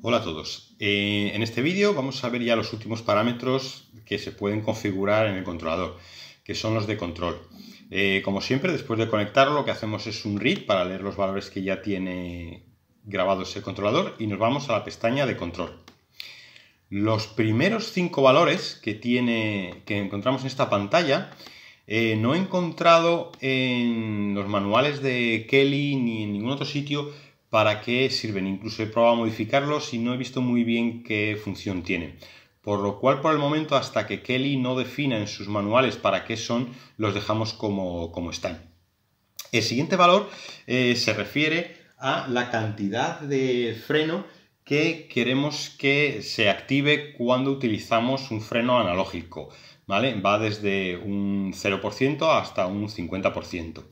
Hola a todos. Eh, en este vídeo vamos a ver ya los últimos parámetros que se pueden configurar en el controlador, que son los de control. Eh, como siempre, después de conectarlo, lo que hacemos es un read para leer los valores que ya tiene grabado ese controlador y nos vamos a la pestaña de control. Los primeros cinco valores que, tiene, que encontramos en esta pantalla eh, no he encontrado en los manuales de Kelly ni en ningún otro sitio para qué sirven. Incluso he probado a modificarlos y no he visto muy bien qué función tienen. Por lo cual, por el momento, hasta que Kelly no defina en sus manuales para qué son, los dejamos como, están. El siguiente valor eh, se refiere a la cantidad de freno que queremos que se active cuando utilizamos un freno analógico. ¿vale? Va desde un 0% hasta un 50%.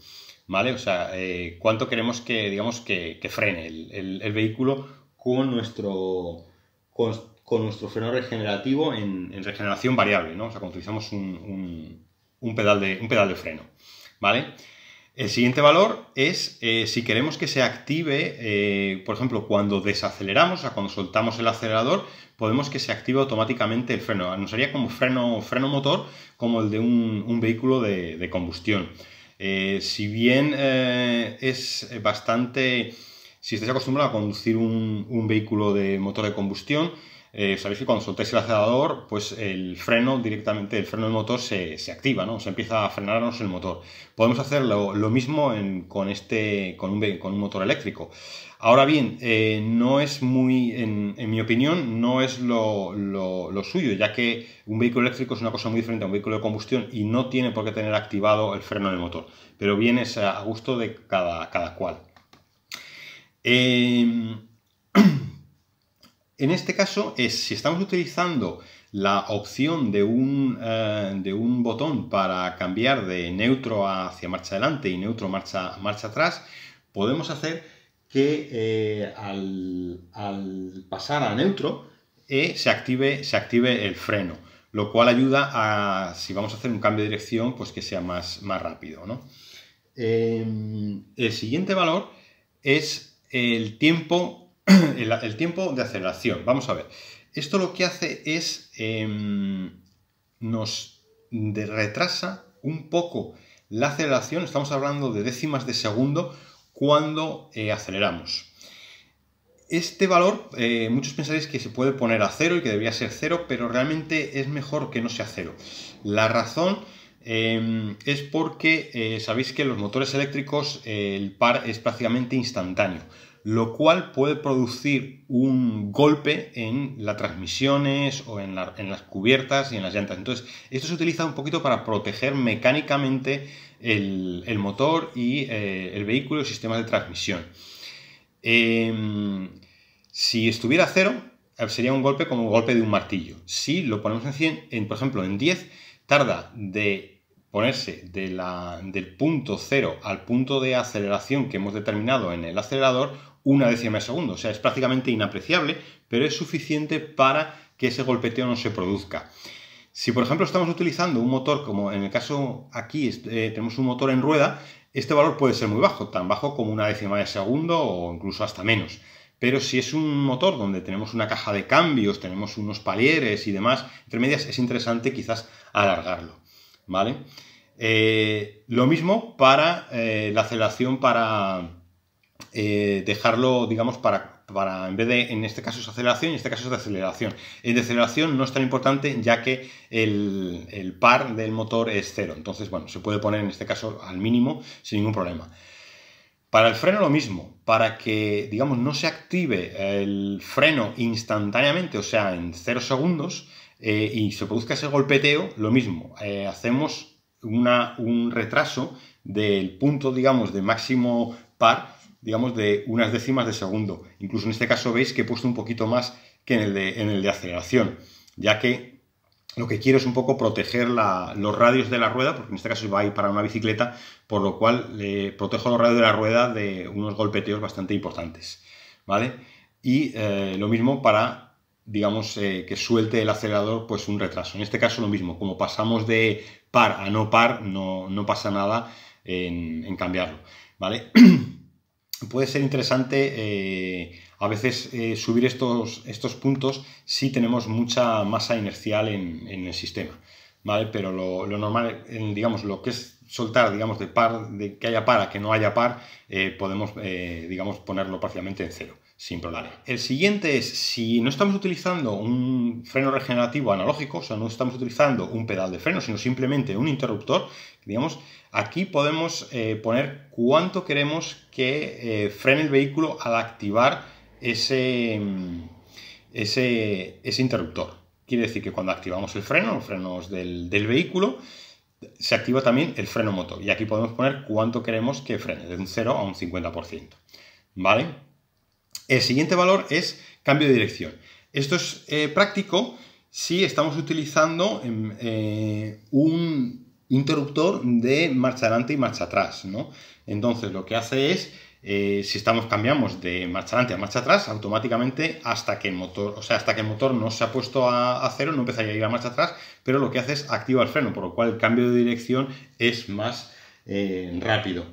¿vale? O sea, eh, cuánto queremos que, digamos, que, frene el, vehículo con nuestro, con, nuestro freno regenerativo en, regeneración variable, ¿no? O sea, cuando utilizamos un, pedal, de, un pedal de freno, ¿vale? El siguiente valor es eh, si queremos que se active, eh, por ejemplo, cuando desaceleramos, o sea, cuando soltamos el acelerador, podemos que se active automáticamente el freno. Nos haría como freno, freno motor, como el de un, vehículo de combustión. Eh, si bien eh, es bastante, si estás acostumbrado a conducir un vehículo de motor de combustión, eh, sabéis que cuando soltéis el acelerador, pues el freno directamente, el freno del motor se, activa, ¿no? Se empieza a frenarnos el motor. Podemos hacer lo, mismo con, este, con, un, con un motor eléctrico. Ahora bien, eh, no es muy, en, mi opinión, no es lo, suyo, ya que un vehículo eléctrico es una cosa muy diferente a un vehículo de combustión y no tiene por qué tener activado el freno del motor. Pero bien es a gusto de cada, cada cual. Eh, en este caso es si estamos utilizando la opción de un, eh, de un botón para cambiar de neutro hacia marcha adelante y neutro marcha, marcha atrás, podemos hacer que eh, al, pasar a neutro eh, se, active, se active el freno, lo cual ayuda a, si vamos a hacer un cambio de dirección, pues que sea más, más rápido. ¿no? Em, el siguiente valor es el tiempo el, tiempo de aceleración. Vamos a ver. Esto lo que hace es em, nos retrasa un poco la aceleración. Estamos hablando de décimas de segundo cuando eh, aceleramos. Este valor, eh, muchos pensaréis que se puede poner a cero y que debería ser cero, pero realmente es mejor que no sea cero. La razón em, es porque eh, sabéis que los motores eléctricos el par es prácticamente instantáneo lo cual puede producir un golpe en las transmisiones o en, las cubiertas y en las llantas. Entonces, esto se utiliza un poquito para proteger mecánicamente el, motor y eh, el vehículo y sistema de transmisión. Em, si estuviera a cero, eh, sería un golpe como un golpe de un martillo. Si lo ponemos en 100, por ejemplo, en 10, tarda de ponerse del punto cero al punto de aceleración que hemos determinado en el acelerador una décima de segundo. O sea, es prácticamente inapreciable, pero es suficiente para que ese golpeteo no se produzca. Si por ejemplo estamos utilizando un motor, como en el caso aquí eh, tenemos un motor en rueda, este valor puede ser muy bajo, tan bajo como una décima de segundo o incluso hasta menos. Pero si es un motor donde tenemos una caja de cambios, tenemos unos palieres y demás, entre medias, es interesante quizás alargarlo. ¿Vale? Eh, lo mismo para eh, la aceleración para, eh, dejarlo, digamos, para, para, en vez de, en este caso es aceleración, en este caso es deceleración. en deceleración no es tan importante ya que el, par del motor es cero. Entonces, bueno, se puede poner en este caso al mínimo sin ningún problema. Para el freno lo mismo, para que, digamos, no se active el freno instantáneamente, o sea, en cero segundos, eh, y se produzca ese golpeteo, lo mismo, eh, hacemos una, un retraso del punto, digamos, de máximo par digamos, de unas décimas de segundo. Incluso en este caso veis que he puesto un poquito más que en el de, aceleración, ya que lo que quiero es un poco proteger los radios de la rueda, porque en este caso va a ir para una bicicleta, por lo cual le protejo los radios de la rueda de unos golpeteos bastante importantes, ¿vale? Y eh, lo mismo para, digamos, eh, que suelte el acelerador pues un retraso. En este caso lo mismo, como pasamos de par a no par, no, pasa nada en, en cambiarlo, ¿vale? puede ser interesante eh, a veces eh, subir estos, estos, puntos si tenemos mucha masa inercial en, el sistema, ¿vale? Pero lo, normal, en, digamos, lo que es soltar, digamos, de par, de que haya par a que no haya par, eh, podemos, digamos, ponerlo parcialmente en cero sin El siguiente es, si no estamos utilizando un freno regenerativo analógico, o sea, no estamos utilizando un pedal de freno, sino simplemente un interruptor, digamos, aquí podemos eh, poner cuánto queremos que eh, frene el vehículo al activar ese, mm, ese, ese, interruptor. Quiere decir que cuando activamos el freno, los frenos del, del vehículo, se activa también el freno motor. Y aquí podemos poner cuánto queremos que frene, de un 0 a un 50%. ¿Vale? El siguiente valor es cambio de dirección. Esto es eh, práctico si estamos utilizando em, eh, un interruptor de marcha adelante y marcha atrás, Entonces lo que hace es, eh, si estamos cambiamos de marcha adelante a marcha atrás, automáticamente hasta que el motor, o sea, hasta que el motor no se ha puesto a, a cero, no empezaría a ir a marcha atrás, pero lo que hace es activa el freno, por lo cual el cambio de dirección es más rápido.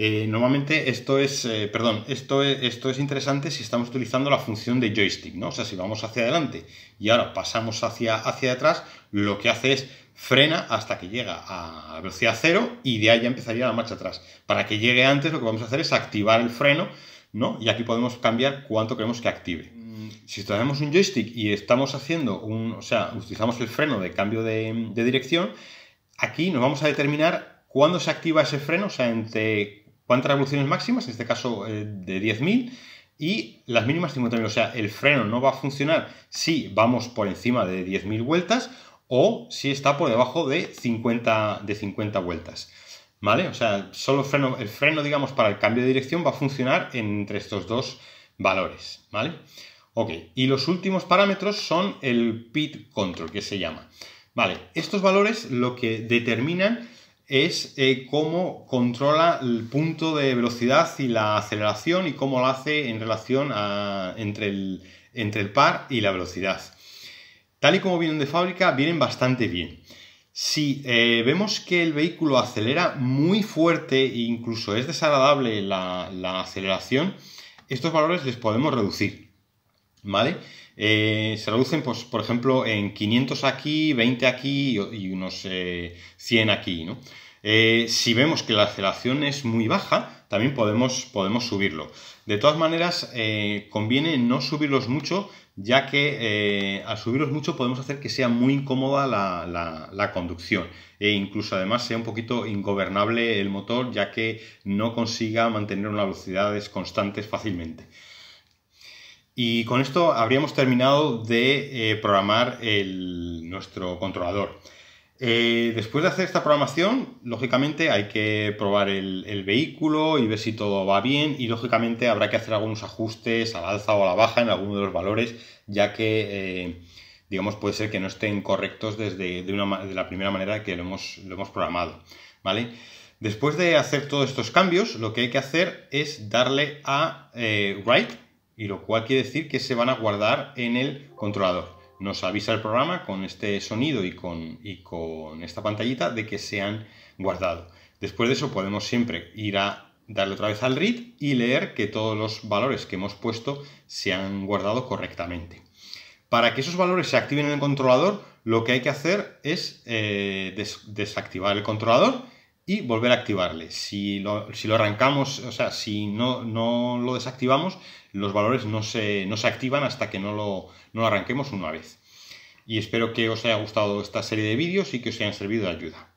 Eh, normalmente esto es, eh, perdón, esto es, esto es interesante si estamos utilizando la función de joystick, ¿no? O sea, si vamos hacia adelante y ahora pasamos hacia, hacia atrás, lo que hace es frena hasta que llega a velocidad cero y de ahí ya empezaría la marcha atrás. Para que llegue antes lo que vamos a hacer es activar el freno, ¿no? Y aquí podemos cambiar cuánto queremos que active. Mm. Si tenemos un joystick y estamos haciendo un, o sea, utilizamos el freno de cambio de, de dirección, aquí nos vamos a determinar cuándo se activa ese freno, o sea, entre cuántas revoluciones máximas, en este caso eh, de 10.000, y las mínimas 50.000. O sea, el freno no va a funcionar si vamos por encima de 10.000 vueltas o si está por debajo de 50, de vueltas. ¿Vale? O sea, solo el freno, el freno, digamos, para el cambio de dirección va a funcionar entre estos dos valores. ¿Vale? Ok, y los últimos parámetros son el pit control, que se llama. Vale, estos valores lo que determinan es eh, cómo controla el punto de velocidad y la aceleración y cómo lo hace en relación entre, el, par y la velocidad. Tal y como vienen de fábrica, vienen bastante bien. Si eh, vemos que el vehículo acelera muy fuerte e incluso es desagradable la, la aceleración, estos valores les podemos reducir. ¿vale? Eh, se reducen, pues, por ejemplo, en 500 aquí, 20 aquí y, unos 100 eh, aquí, eh, si vemos que la aceleración es muy baja, también podemos, subirlo. De todas maneras, conviene no subirlos mucho, ya que al subirlos mucho podemos hacer que sea muy incómoda la conducción e incluso además sea un poquito ingobernable el motor, ya que no consiga mantener unas velocidades constantes fácilmente. Y con esto habríamos terminado de eh, programar nuestro controlador. Eh, después de hacer esta programación, lógicamente hay que probar el, vehículo y ver si todo va bien y lógicamente habrá que hacer algunos ajustes al alza o a la baja en alguno de los valores, ya que, eh, digamos, puede ser que no estén correctos desde de la primera manera que lo hemos, lo hemos programado, ¿vale? Después de hacer todos estos cambios, lo que hay que hacer es darle a Write y lo cual quiere decir que se van a guardar en el controlador. Nos avisa el programa con este sonido y con, y con esta pantallita de que se han guardado. Después de eso podemos siempre ir a darle otra vez al read y leer que todos los valores que hemos puesto se han guardado correctamente. Para que esos valores se activen en el controlador, lo que hay que hacer es eh, desactivar el controlador y volver a activarle. Si lo, arrancamos, o sea, si no, no, lo desactivamos, los valores no se, activan hasta que no lo, no lo arranquemos una vez. Y espero que os haya gustado esta serie de vídeos y que os hayan servido de ayuda.